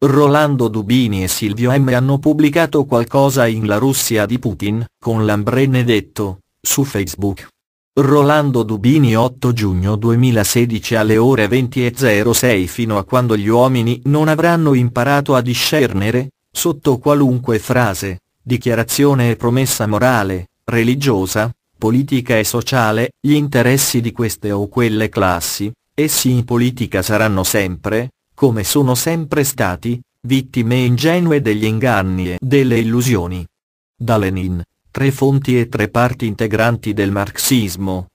Rolando Dubini e Silvio M hanno pubblicato qualcosa in La Russia di Putin, con l'ambrenedetto, su Facebook. Rolando Dubini 8 giugno 2016 alle ore 20.06 fino a quando gli uomini non avranno imparato a discernere, sotto qualunque frase, dichiarazione e promessa morale, religiosa, politica e sociale, gli interessi di queste o quelle classi, essi in politica saranno sempre, come sono sempre stati, vittime ingenue degli inganni e delle illusioni. Da Lenin, tre fonti e tre parti integranti del marxismo,